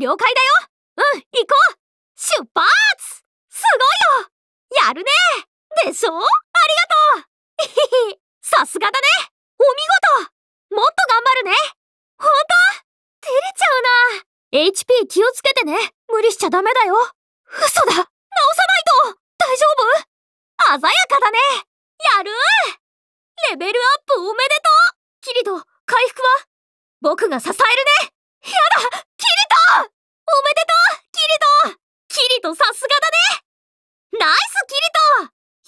了解だようん行こう出発すごいよやるねでしょありがとうさすがだねお見事もっと頑張るねほんと照れちゃうな HP 気をつけてね無理しちゃダメだよ嘘だ直さないと大丈夫鮮やかだねやるレベルアップおめでとうキリト回復は僕が支えるねやだキ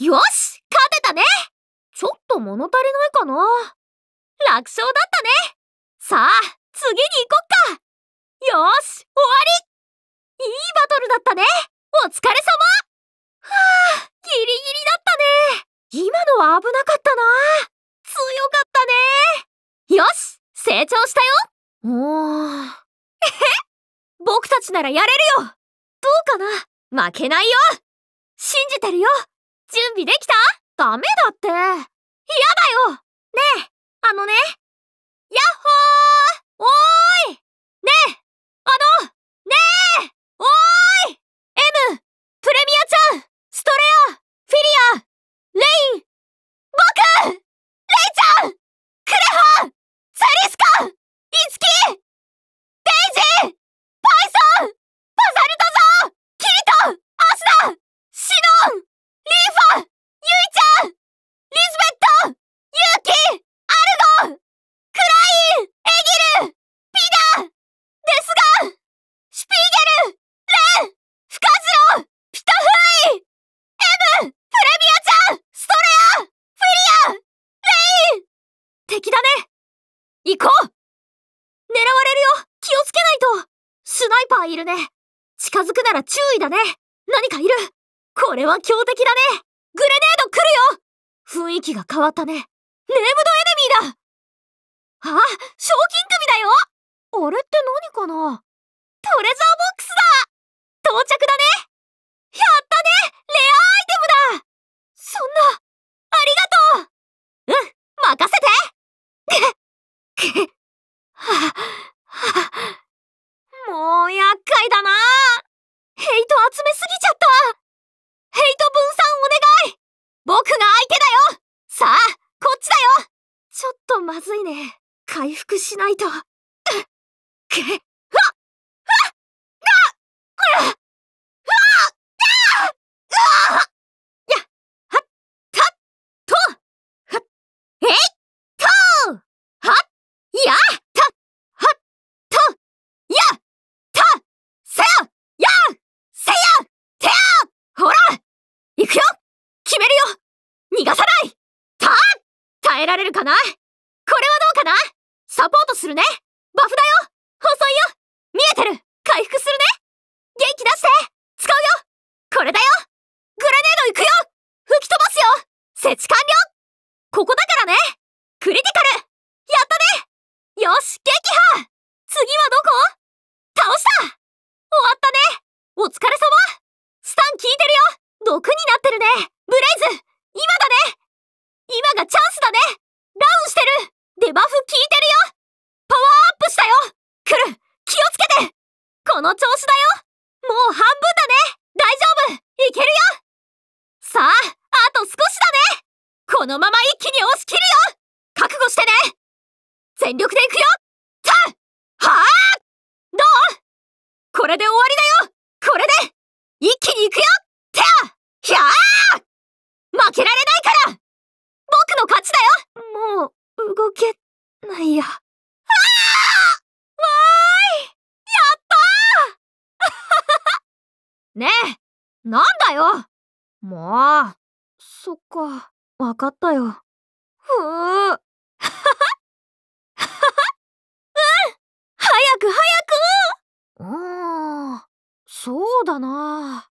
よし勝てたねちょっと物足りないかな楽勝だったねさあ、次に行こっかよし終わりいいバトルだったねお疲れ様はあ、ギリギリだったね今のは危なかったな強かったねよし成長したよおー。えへ僕たちならやれるよどうかな負けないよ信じてるよ準備できたダメだって。嫌だよねえ、あのね。やっほーおー行こう狙われるよ気をつけないとスナイパーいるね近づくなら注意だね何かいるこれは強敵だねグレネード来るよ雰囲気が変わったねネームドエネミーだあ賞金首だよあれって何かなトレジャーボックスだははもう厄介だなヘイト集めすぎちゃったヘイト分散お願い僕が相手だよさあ、こっちだよちょっとまずいね。回復しないと。くっ、っ、っ、っ、っ逃がさないた耐えられるかなこれはどうかなサポートするねバフだよ細いよ見えてる回復するね元気出して使うよこれだよグレネード行くよ吹き飛ばすよ設置完了ここだからねクリティカルやったねよし撃破次はどこ倒した終わったねお疲れ様スタン効いてるよ毒になってるねブレイズ今だね今がチャンスだねダウンしてるデバフ効いてるよパワーアップしたよ来る気をつけてこの調子だよもう半分だね大丈夫いけるよさああと少しだねこのまま一気に押し切るよ覚悟してね全力で行くよンはあどうこれで終わりだよねえなんだよもうそっか分かったよふう早く早くうん、そうだな。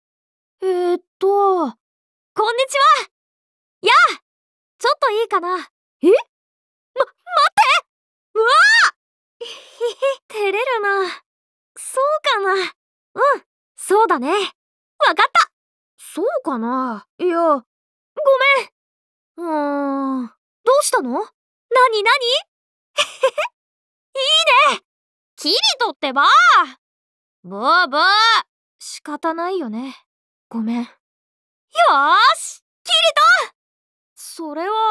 えー、っと、こんにちはいやちょっといいかな。えま、待ってうわ 照れるな。そうかな。うん、そうだね。わかったそうかないや、ごめん。うーん、どうしたのなになに いいねキリトってばブーブー仕方ないよね。ごめん。よーしキリトそれは、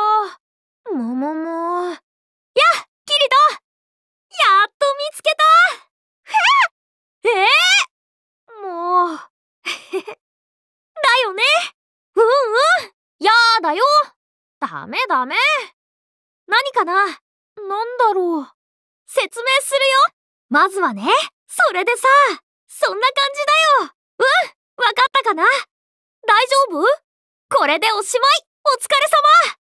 よダメダメ何かな何だろう説明するよまずはね、それでさ、そんな感じだようん分かったかな大丈夫これでおしまいお疲れ様